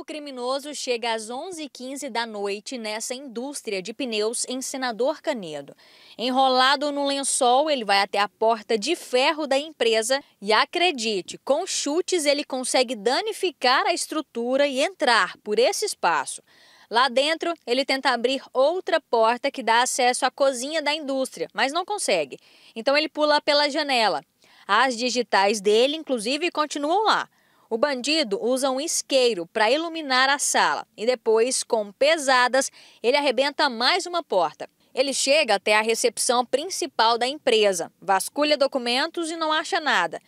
O criminoso chega às 11h15 da noite nessa indústria de pneus em Senador Canedo. Enrolado no lençol, ele vai até a porta de ferro da empresa e, acredite, com chutes ele consegue danificar a estrutura e entrar por esse espaço. Lá dentro, ele tenta abrir outra porta que dá acesso à cozinha da indústria, mas não consegue. Então ele pula pela janela. As digitais dele, inclusive, continuam lá. O bandido usa um isqueiro para iluminar a sala e depois, com pesadas, ele arrebenta mais uma porta. Ele chega até a recepção principal da empresa, vasculha documentos e não acha nada.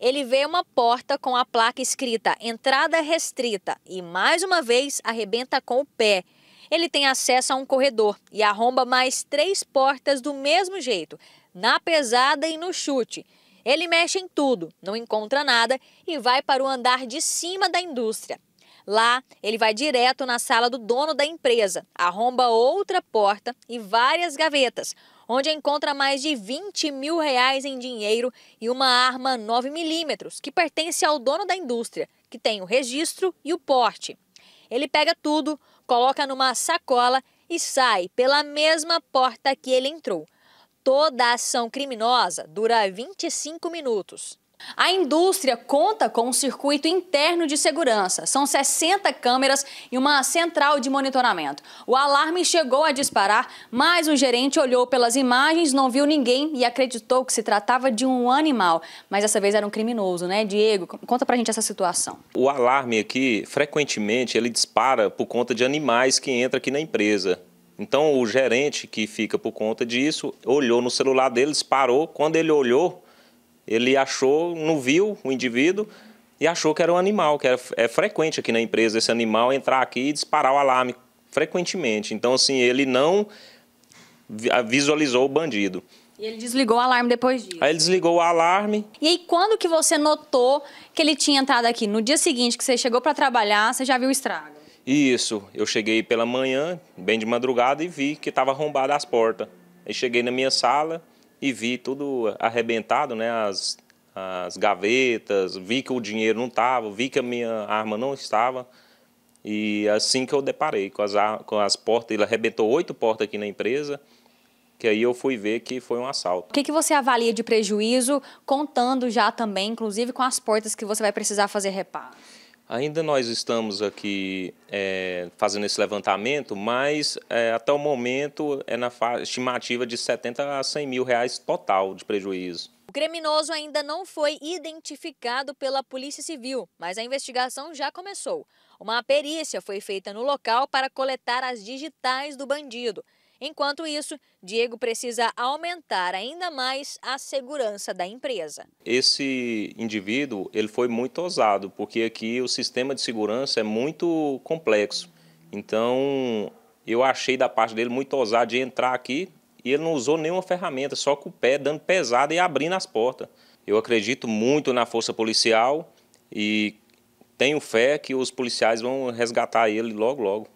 Ele vê uma porta com a placa escrita entrada restrita e mais uma vez arrebenta com o pé. Ele tem acesso a um corredor e arromba mais três portas do mesmo jeito, na pesada e no chute. Ele mexe em tudo, não encontra nada e vai para o andar de cima da indústria. Lá, ele vai direto na sala do dono da empresa, arromba outra porta e várias gavetas, onde encontra mais de 20 mil reais em dinheiro e uma arma 9mm, que pertence ao dono da indústria, que tem o registro e o porte. Ele pega tudo, coloca numa sacola e sai pela mesma porta que ele entrou, Toda ação criminosa dura 25 minutos. A indústria conta com um circuito interno de segurança. São 60 câmeras e uma central de monitoramento. O alarme chegou a disparar, mas o gerente olhou pelas imagens, não viu ninguém e acreditou que se tratava de um animal. Mas dessa vez era um criminoso, né, Diego? Conta pra gente essa situação. O alarme aqui, frequentemente, ele dispara por conta de animais que entram aqui na empresa. Então o gerente que fica por conta disso olhou no celular dele, disparou. Quando ele olhou, ele achou, não viu o indivíduo e achou que era um animal, que era, é frequente aqui na empresa esse animal entrar aqui e disparar o alarme frequentemente. Então assim ele não ah, visualizou o bandido. E ele desligou o alarme depois disso. Aí ele desligou o alarme. E aí quando que você notou que ele tinha entrado aqui? No dia seguinte que você chegou para trabalhar, você já viu o estrago? Isso, eu cheguei pela manhã, bem de madrugada, e vi que estava arrombada as portas. Aí cheguei na minha sala e vi tudo arrebentado, né? As, as gavetas, vi que o dinheiro não estava, vi que a minha arma não estava. E assim que eu deparei com as, com as portas, ele arrebentou oito portas aqui na empresa, que aí eu fui ver que foi um assalto. O que, que você avalia de prejuízo, contando já também, inclusive com as portas que você vai precisar fazer reparo? Ainda nós estamos aqui é, fazendo esse levantamento, mas é, até o momento é na estimativa de 70 a 100 mil reais total de prejuízo. O criminoso ainda não foi identificado pela Polícia Civil, mas a investigação já começou. Uma perícia foi feita no local para coletar as digitais do bandido. Enquanto isso, Diego precisa aumentar ainda mais a segurança da empresa. Esse indivíduo ele foi muito ousado, porque aqui o sistema de segurança é muito complexo. Então, eu achei da parte dele muito ousado de entrar aqui e ele não usou nenhuma ferramenta, só com o pé dando pesada e abrindo as portas. Eu acredito muito na força policial e tenho fé que os policiais vão resgatar ele logo, logo.